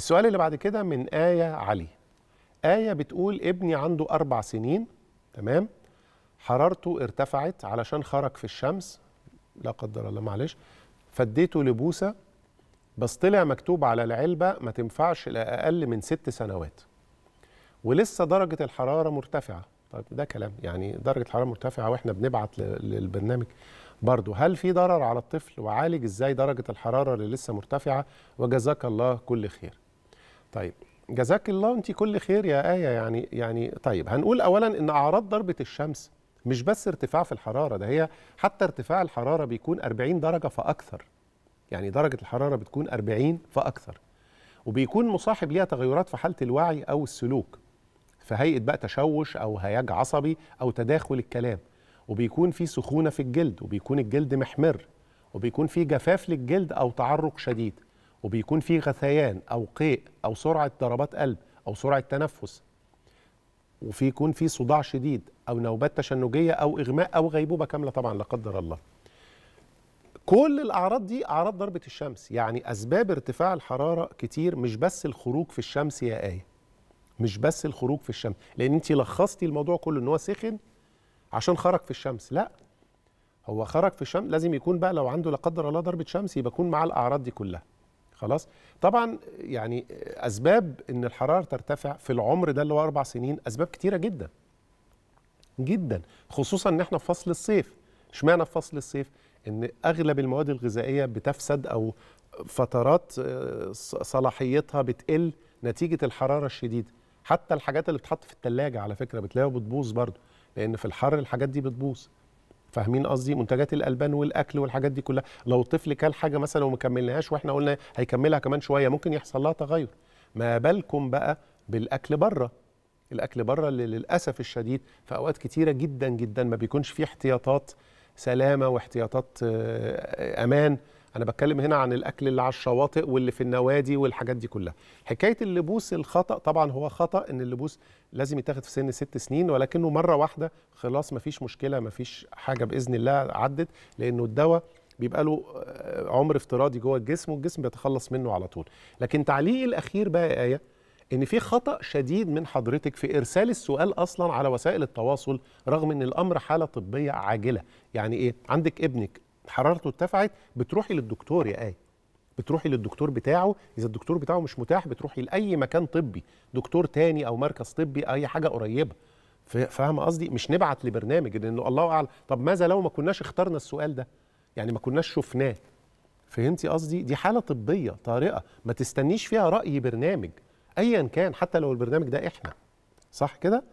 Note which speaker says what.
Speaker 1: السؤال اللي بعد كده من آية علي آية بتقول ابني عنده أربع سنين تمام حرارته ارتفعت علشان خرج في الشمس لا قدر الله معلش فديته لبوسة بس طلع مكتوب على العلبة ما تنفعش لأقل من ست سنوات ولسه درجة الحرارة مرتفعة طيب ده كلام يعني درجة الحرارة مرتفعة وإحنا بنبعت للبرنامج برضو هل في ضرر على الطفل وعالج إزاي درجة الحرارة اللي لسه مرتفعة وجزاك الله كل خير طيب جزاك الله انت كل خير يا ايه يعني يعني طيب هنقول اولا ان اعراض ضربه الشمس مش بس ارتفاع في الحراره ده هي حتى ارتفاع الحراره بيكون 40 درجه فاكثر يعني درجه الحراره بتكون 40 فاكثر وبيكون مصاحب ليها تغيرات في حاله الوعي او السلوك في هيئه بقى تشوش او هياج عصبي او تداخل الكلام وبيكون في سخونه في الجلد وبيكون الجلد محمر وبيكون في جفاف للجلد او تعرق شديد وبيكون في غثيان او قيء او سرعه ضربات قلب او سرعه تنفس وفي يكون في صداع شديد او نوبات تشنجيه او اغماء او غيبوبه كامله طبعا لا قدر الله كل الاعراض دي اعراض ضربه الشمس يعني اسباب ارتفاع الحراره كتير مش بس الخروج في الشمس يا ايه مش بس الخروج في الشمس لان انت لخصتي الموضوع كله ان هو سخن عشان خرج في الشمس لا هو خرج في الشمس لازم يكون بقى لو عنده لا قدر الله ضربه شمس يبقى يكون معاه الاعراض دي كلها خلاص طبعا يعني اسباب ان الحراره ترتفع في العمر ده اللي هو اربع سنين اسباب كتيره جدا جدا خصوصا ان احنا في فصل الصيف اشمعنى في فصل الصيف ان اغلب المواد الغذائيه بتفسد او فترات آه، صلاحيتها بتقل نتيجه الحراره الشديده حتى الحاجات اللي بتتحط في الثلاجه على فكره بتلاقيها بتبوظ برضو لان في الحر الحاجات دي بتبوظ فاهمين قصدي منتجات الالبان والاكل والحاجات دي كلها لو الطفل كل حاجه مثلا وما كملناهاش واحنا قلنا هيكملها كمان شويه ممكن يحصل لها تغير ما بالكم بقى بالاكل بره الاكل بره اللي للاسف الشديد في اوقات كتيره جدا جدا ما بيكونش فيه احتياطات سلامه واحتياطات آه، آه، امان انا بتكلم هنا عن الاكل اللي على الشواطئ واللي في النوادي والحاجات دي كلها حكايه اللبوس الخطا طبعا هو خطا ان اللبوس لازم يتاخد في سن ست سنين ولكنه مره واحده خلاص مفيش مشكله مفيش حاجه باذن الله عدت لانه الدواء بيبقى له آه، عمر افتراضي جوه الجسم والجسم بيتخلص منه على طول لكن تعليقي الاخير بقى يا ايه ان في خطا شديد من حضرتك في ارسال السؤال اصلا على وسائل التواصل رغم ان الامر حاله طبيه عاجله يعني ايه عندك ابنك حرارته ارتفعت بتروحي للدكتور يا آية بتروحي للدكتور بتاعه اذا الدكتور بتاعه مش متاح بتروحي لاي مكان طبي دكتور تاني او مركز طبي اي حاجه قريبه فاهم قصدي مش نبعت لبرنامج لانه الله اعلم طب ماذا لو ما كناش اخترنا السؤال ده يعني ما كناش شفناه فهمتي قصدي دي حاله طبيه طارئه ما تستنيش فيها راي برنامج ايا كان حتى لو البرنامج ده احنا صح كده